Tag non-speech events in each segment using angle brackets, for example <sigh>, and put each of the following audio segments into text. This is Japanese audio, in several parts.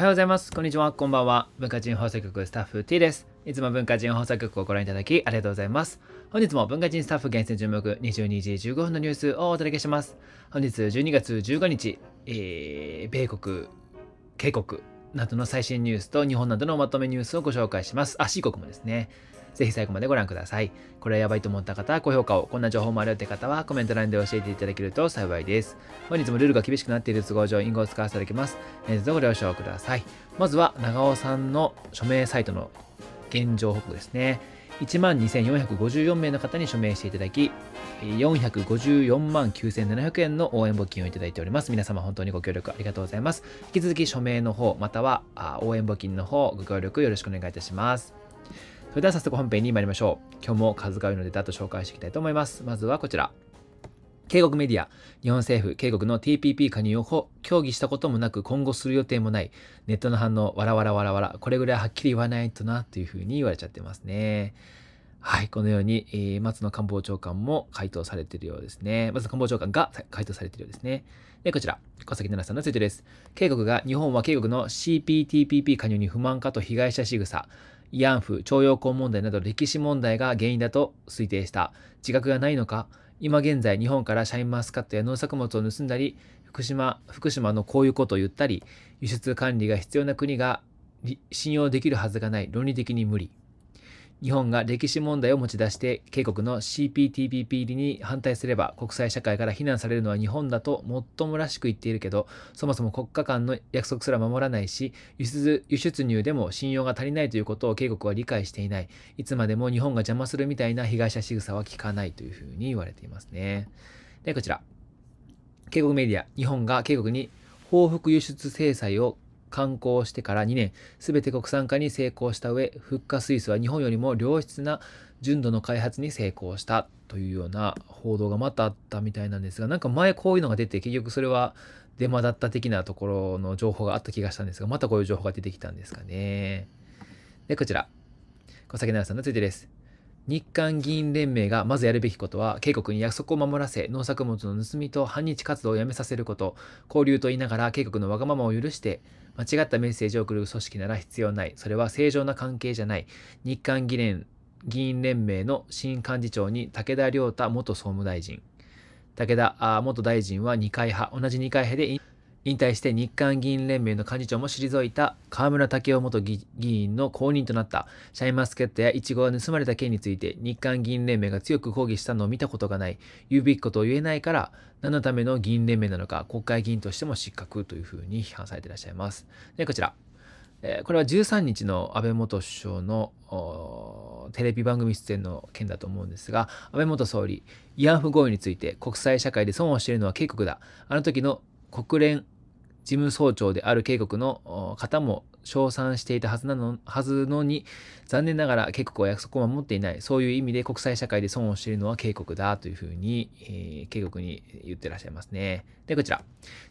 おはようございます。こんにちは。こんばんは。文化人放送局スタッフ T です。いつも文化人放送局をご覧いただきありがとうございます。本日も文化人スタッフ厳選注目22時15分のニュースをお届けします。本日12月15日、えー、米国、渓谷などの最新ニュースと日本などのまとめニュースをご紹介します。あ、C 国もですね。ぜひ最後までご覧ください。これはやばいと思った方、は高評価を、こんな情報もあるよって方はコメント欄で教えていただけると幸いです。本日もルールが厳しくなっている都合上、隠語を使わせていただきます。えー、ご了承ください。まずは、長尾さんの署名サイトの現状報告ですね。12,454名の方に署名していただき、454万9,700円の応援募金をいただいております。皆様本当にご協力ありがとうございます。引き続き署名の方、または応援募金の方、ご協力よろしくお願いいたします。それでは早速本編に参りましょう。今日も数々のデータと紹介していきたいと思います。まずはこちら。警告メディア、日本政府、警告の TPP 加入を協議したこともなく、今後する予定もない、ネットの反応、わらわらわらわら、これぐらいはっきり言わないとな、というふうに言われちゃってますね。はい、このように、えー、松野官房長官も回答されているようですね。松野官房長官が回答されているようですね。で、こちら、小崎奈々さんのツイートです。警告が、日本は警告の CPTPP 加入に不満かと被害者仕草。慰安婦、徴用工問題など歴史問題が原因だと推定した。自覚がないのか今現在日本からシャインマスカットや農作物を盗んだり、福島、福島のこういうことを言ったり、輸出管理が必要な国が信用できるはずがない論理的に無理。日本が歴史問題を持ち出して警谷の CPTPP 入りに反対すれば国際社会から非難されるのは日本だともっともらしく言っているけどそもそも国家間の約束すら守らないし輸出輸出入でも信用が足りないということを警谷は理解していないいつまでも日本が邪魔するみたいな被害者仕草は聞かないというふうに言われていますねでこちら警国メディア日本が警国に報復輸出制裁を観光してから2年、すべて国産化に成功した上、ッ化水素は日本よりも良質な純度の開発に成功したというような報道がまたあったみたいなんですが、なんか前こういうのが出て、結局それはデマだった的なところの情報があった気がしたんですが、またこういう情報が出てきたんですかね。で、こちら。小崎奈々さんのついてです。日韓議員連盟がまずやるべきことは、渓谷に約束を守らせ、農作物の盗みと反日活動をやめさせること、交流と言いながら渓谷のわがままを許して、間違ったメッセージを送る組織なら必要ない。それは正常な関係じゃない。日韓議連、議員連盟の新幹事長に武田良太元総務大臣。武田元大臣は二階派、同じ二階派で引退して日韓議員連盟の幹事長も退いた河村武雄元議員の後任となったシャインマスケットやイチゴが盗まれた件について日韓議員連盟が強く抗議したのを見たことがない言うべきことを言えないから何のための議員連盟なのか国会議員としても失格というふうに批判されていらっしゃいます。でこちら、えー、これは13日の安倍元首相のテレビ番組出演の件だと思うんですが安倍元総理慰安婦合意について国際社会で損をしているのは警告だあの時の国連事務総長である渓谷の方も称賛していたはずなの、はずのに、残念ながら渓谷は約束を守っていない。そういう意味で国際社会で損をしているのは渓谷だというふうに、えー、渓谷に言ってらっしゃいますね。で、こちら。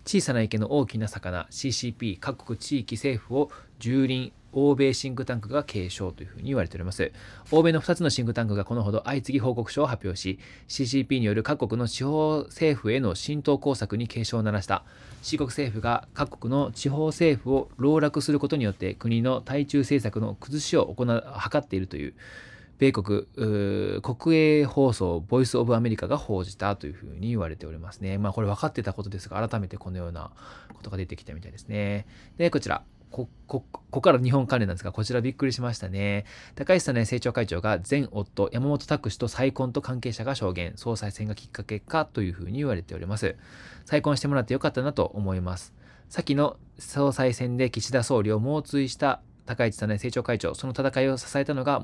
小さな池の大きな魚、CCP、各国地域政府を蹂躙、欧米シンクタンクが継承というふうに言われております。欧米の2つのシンクタンクがこのほど相次ぎ報告書を発表し、CCP による各国の地方政府への浸透工作に警鐘を鳴らした。四国政府が各国の地方政府を籠絡することによって国の対中政策の崩しを行う、図っているという、米国国営放送ボイス・オブ・アメリカが報じたというふうに言われておりますね。まあこれ分かってたことですが、改めてこのようなことが出てきたみたいですね。で、こちら。こ、こ、ここから日本関連なんですが、こちらびっくりしましたね。高橋さんね、政調会長が前夫、山本拓氏と再婚と関係者が証言、総裁選がきっかけかというふうに言われております。再婚してもらってよかったなと思います。さっきの総裁選で岸田総理を猛追した高市んね、政調会長、その戦いを支えたのが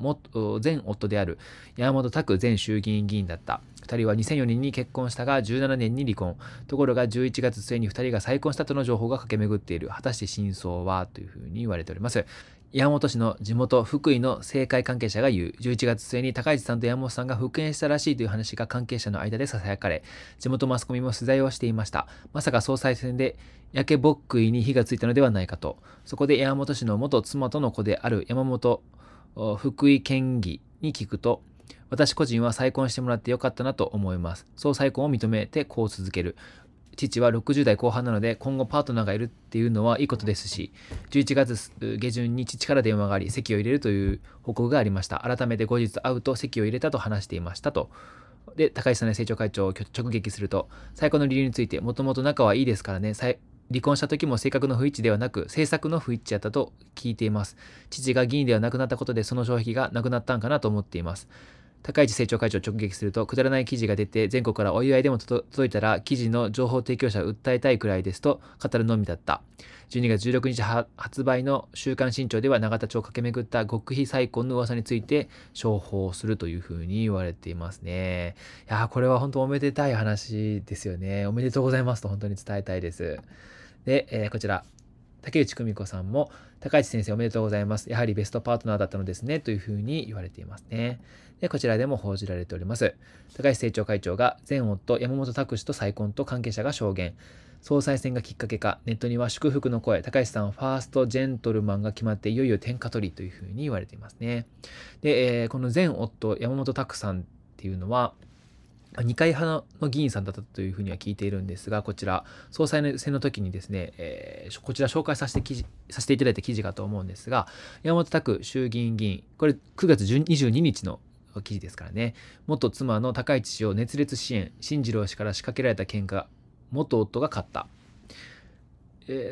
前夫である山本拓前衆議院議員だった。2人は2004年に結婚したが17年に離婚ところが11月末に2人が再婚したとの情報が駆け巡っている果たして真相はというふうに言われております山本氏の地元福井の政界関係者が言う11月末に高市さんと山本さんが復縁したらしいという話が関係者の間で囁かれ地元マスコミも取材をしていましたまさか総裁選で焼けぼっくいに火がついたのではないかとそこで山本氏の元妻との子である山本福井県議に聞くと私個人は再婚してもらってよかったなと思います。そう再婚を認めてこう続ける。父は60代後半なので今後パートナーがいるっていうのはいいことですし11月下旬に父から電話があり席を入れるという報告がありました改めて後日会うと席を入れたと話していましたとで高市さんね、政調会長を直撃すると再婚の理由についてもともと仲はいいですからね離婚した時も性格の不一致ではなく、政策の不一致やったと聞いています。父が議員ではなくなったことで、その障壁がなくなったんかなと思っています。高市政調会長を直撃すると、くだらない記事が出て、全国からお祝いでも届いたら、記事の情報提供者を訴えたいくらいですと語るのみだった。12月16日発売の週刊新潮では、永田町を駆け巡った極秘再婚の噂について、商法するというふうに言われていますね。いやこれは本当おめでたい話ですよね。おめでとうございますと本当に伝えたいです。で、えー、こちら。竹内久美子さんも高市先生おめでとうございます。やはりベストパートナーだったのですね。というふうに言われていますね。で、こちらでも報じられております。高市政調会長が前夫山本拓司と再婚と関係者が証言。総裁選がきっかけか、ネットには祝福の声、高市さんファーストジェントルマンが決まっていよいよ天下取りというふうに言われていますね。で、えー、この前夫山本拓さんっていうのは、二階派の議員さんだったというふうには聞いているんですが、こちら、総裁選の時にですね、えー、こちら紹介させてさせていただいた記事かと思うんですが、山本拓衆議院議員、これ9月22日の記事ですからね、元妻の高市氏を熱烈支援、新次郎氏から仕掛けられた喧嘩、元夫が勝った。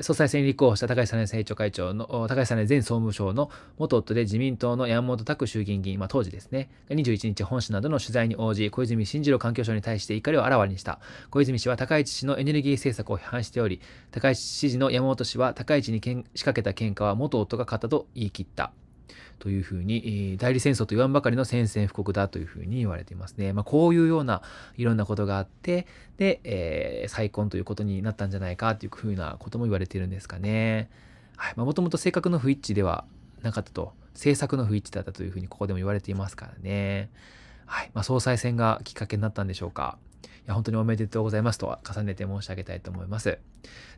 総裁選に立候補した高橋ん苗政調会長の、高橋ん苗前総務省の元夫で自民党の山本拓衆議院議員、まあ、当時ですね、21日本市などの取材に応じ、小泉進次郎環境省に対して怒りをあらわにした。小泉氏は高市氏のエネルギー政策を批判しており、高市氏の山本氏は高市に仕掛けた喧嘩は元夫が勝ったと言い切った。というふうに、代理戦争と言わんばかりの宣戦布告だというふうに言われていますね。まあ、こういうようないろんなことがあって、で、えー、再婚ということになったんじゃないかというふうなことも言われているんですかね。はい。まあ、もともと性格の不一致ではなかったと、政策の不一致だったというふうにここでも言われていますからね。はい。まあ、総裁選がきっかけになったんでしょうか。いや、本当におめでとうございますと重ねて申し上げたいと思います。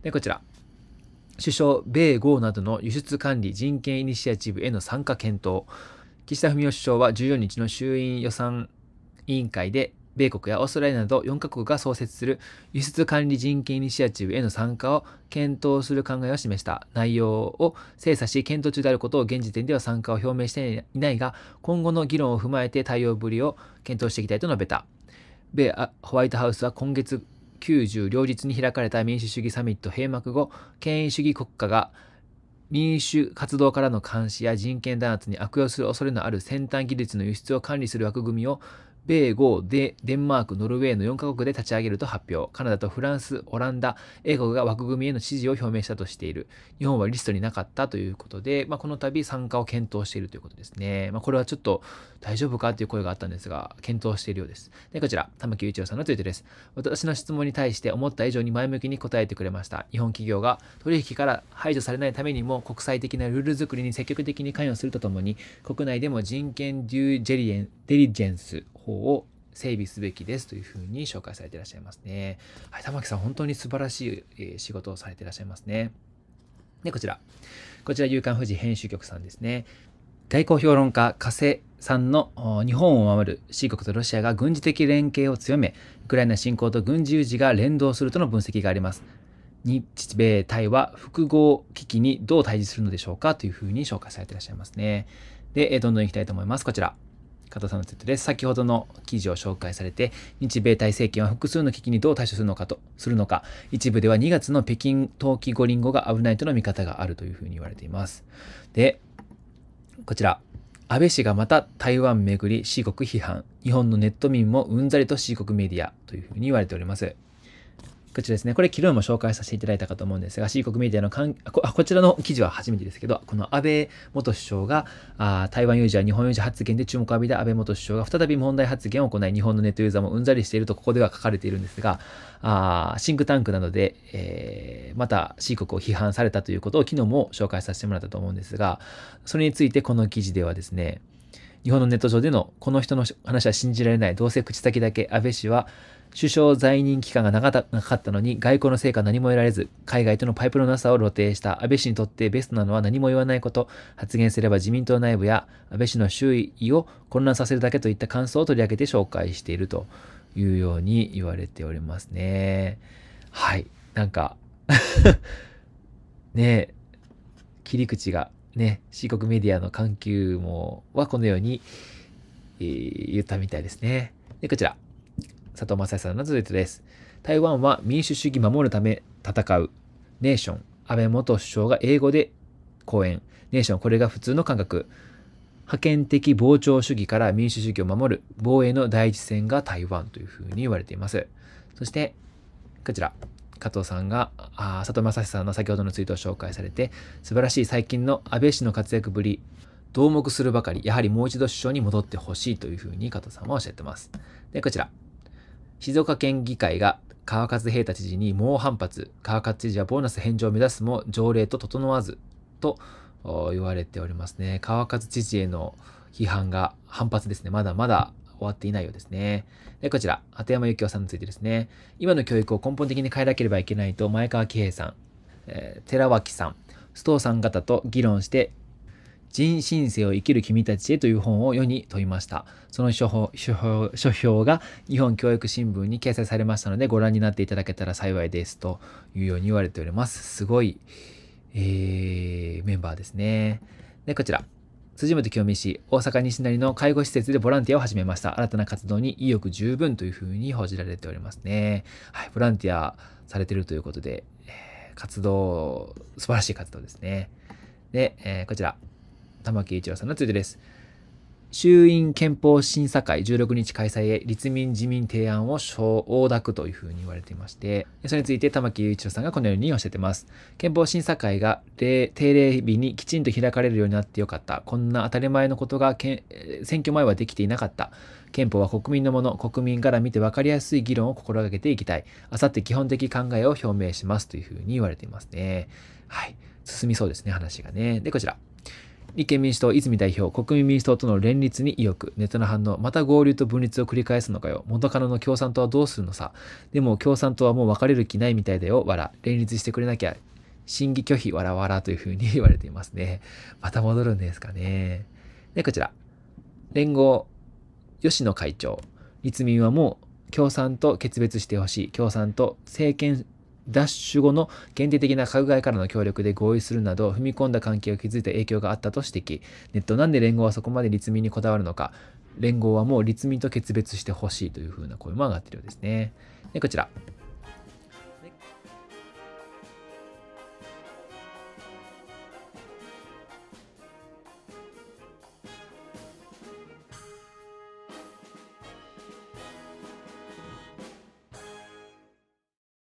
で、こちら。首相、米豪などの輸出管理人権イニシアチブへの参加検討。岸田文雄首相は14日の衆院予算委員会で、米国やオーストラリアなど4カ国が創設する輸出管理人権イニシアチブへの参加を検討する考えを示した。内容を精査し、検討中であることを現時点では参加を表明していないが、今後の議論を踏まえて対応ぶりを検討していきたいと述べた。米ホワイトハウスは今月90両日に開かれた民主主義サミット閉幕後、権威主義国家が民主活動からの監視や人権弾圧に悪用する恐れのある先端技術の輸出を管理する枠組みを米豪でデンマーク、ノルウェーの4カ国で立ち上げると発表。カナダとフランス、オランダ、英国が枠組みへの支持を表明したとしている。日本はリストになかったということで、まあ、この度参加を検討しているということですね。まあ、これはちょっと大丈夫かという声があったんですが、検討しているようです。で、こちら、玉木雄一郎さんのツイートです。私の質問に対して思った以上に前向きに答えてくれました。日本企業が取引から排除されないためにも国際的なルール作りに積極的に関与するとともに、国内でも人権デュージェリエンデリジェンス方を整備すべきですというふうに紹介されていらっしゃいますね。はい、玉木さん、本当に素晴らしいえ仕事をされていらっしゃいますね。で、こちら。こちら、夕刊富士編集局さんですね。外交評論家、加瀬さんの日本を守る C 国とロシアが軍事的連携を強め、ウクライナ侵攻と軍事有事が連動するとの分析があります。日米対話複合危機にどう対峙するのでしょうかというふうに紹介されていらっしゃいますね。で、どんどんいきたいと思います。こちら。加藤さんのツイートです。先ほどの記事を紹介されて、日米大政権は複数の危機にどう対処するのかと、するのか、一部では2月の北京冬季五輪後が危ないとの見方があるというふうに言われています。で、こちら、安倍氏がまた台湾巡り、四国批判、日本のネット民もうんざりと四国メディアというふうに言われております。こちらですね。これ、昨日も紹介させていただいたかと思うんですが、C 国メディアのこあ、こちらの記事は初めてですけど、この安倍元首相が、あ台湾有事は日本有事発言で注目を浴びた安倍元首相が再び問題発言を行い、日本のネットユーザーもうんざりしているとここでは書かれているんですが、あシンクタンクなどで、えー、また C 国を批判されたということを昨日も紹介させてもらったと思うんですが、それについてこの記事ではですね、日本のネット上でのこの人の話は信じられない、どうせ口先だけ安倍氏は首相在任期間が長かったのに外交の成果何も得られず、海外とのパイプのなさを露呈した安倍氏にとってベストなのは何も言わないこと、発言すれば自民党内部や安倍氏の周囲を混乱させるだけといった感想を取り上げて紹介しているというように言われておりますね。はい。なんか <laughs> ねえ、切り口がね、四国メディアの関係もはこのように、えー、言ったみたいですね。で、こちら。佐藤正也さんのツイートです。台湾は民主主義守るため戦う。ネーション。安倍元首相が英語で講演。ネーション、これが普通の感覚。覇権的膨張主義から民主主義を守る防衛の第一線が台湾というふうに言われています。そして、こちら。加藤さんが、あ佐藤正史さんの先ほどのツイートを紹介されて、素晴らしい最近の安倍氏の活躍ぶり、同目するばかり、やはりもう一度首相に戻ってほしいというふうに加藤さんはおっしゃってます。で、こちら。静岡県議会が川勝平太知事に猛反発、川勝知事はボーナス返上を目指すも条例と整わずと言われておりますね。川勝知事への批判が反発ですね。まだまだ終わっていないようですね。で、こちら、鳩山幸夫さんについてですね。今の教育を根本的に変えなければいけないと前川喜平さん、えー、寺脇さん、須藤さん方と議論して人新世を生きる君たちへという本を世に問いました。その書評書評書評が日本教育新聞に掲載されましたのでご覧になっていただけたら幸いですというように言われております。すごい、えー、メンバーですね。で、こちら。辻本清美氏、大阪西成の介護施設でボランティアを始めました。新たな活動に意欲十分というふうに報じられておりますね。はい、ボランティアされてるということで、え活動、素晴らしい活動ですね。で、えー、こちら。玉木一郎さんのツイートです。衆院憲法審査会16日開催へ立民自民提案を承諾というふうに言われていまして、それについて玉木雄一郎さんがこのようにおっしゃってます。憲法審査会が定例日にきちんと開かれるようになってよかった。こんな当たり前のことが選挙前はできていなかった。憲法は国民のもの、国民から見て分かりやすい議論を心がけていきたい。あさって基本的考えを表明しますというふうに言われていますね。はい。進みそうですね、話がね。で、こちら。立憲民主党、泉代表、国民民主党との連立に意欲、ネットの反応、また合流と分立を繰り返すのかよ。元カノの共産党はどうするのさ。でも共産党はもう別れる気ないみたいだよ。わら。連立してくれなきゃ。審議拒否、わらわらというふうに <laughs> 言われていますね。また戻るんですかね。で、こちら。連合、吉野会長。立民はもう共産と決別してほしい。共産と政権シュ後の限定的な閣外からの協力で合意するなど踏み込んだ関係を築いた影響があったと指摘ネットなんで連合はそこまで立民にこだわるのか連合はもう立民と決別してほしいというふうな声も上がっているようですねでこちら